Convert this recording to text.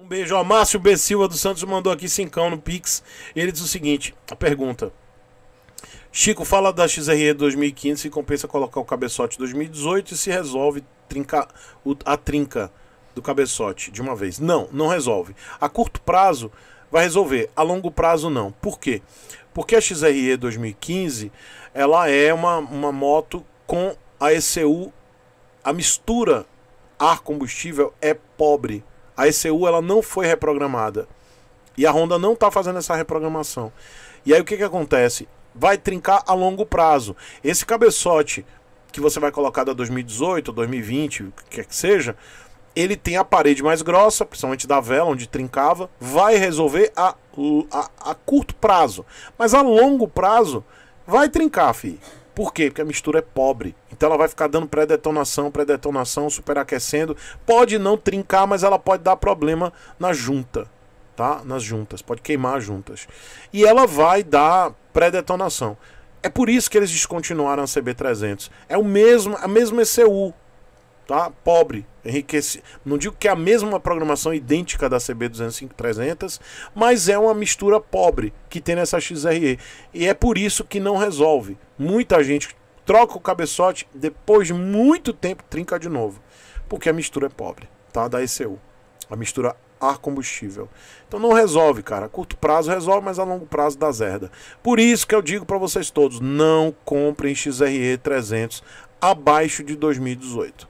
Um beijo, ó. Márcio B. Silva dos Santos mandou aqui cincão no Pix. Ele diz o seguinte: a pergunta. Chico fala da XRE 2015 se compensa colocar o cabeçote 2018 e se resolve trinca, a trinca do cabeçote de uma vez. Não, não resolve. A curto prazo vai resolver, a longo prazo não. Por quê? Porque a XRE 2015 ela é uma, uma moto com a ECU, a mistura ar-combustível é pobre. A ECU ela não foi reprogramada. E a Honda não está fazendo essa reprogramação. E aí o que, que acontece? Vai trincar a longo prazo. Esse cabeçote que você vai colocar da 2018, 2020, o que quer que seja, ele tem a parede mais grossa, principalmente da vela, onde trincava, vai resolver a, a, a curto prazo. Mas a longo prazo, vai trincar, filho. Por quê? Porque a mistura é pobre. Então ela vai ficar dando pré-detonação, pré-detonação, superaquecendo. Pode não trincar, mas ela pode dar problema na junta, tá? Nas juntas, pode queimar as juntas. E ela vai dar pré-detonação. É por isso que eles descontinuaram a CB300. É o mesmo, a mesma ECU tá? Pobre, enriquece. Não digo que é a mesma programação idêntica da CB205-300, mas é uma mistura pobre que tem nessa XRE. E é por isso que não resolve. Muita gente troca o cabeçote, depois de muito tempo trinca de novo, porque a mistura é pobre, tá? Da ECU. A mistura ar combustível. Então não resolve, cara. A curto prazo resolve, mas a longo prazo dá zerda. Por isso que eu digo para vocês todos, não comprem XRE 300 abaixo de 2018.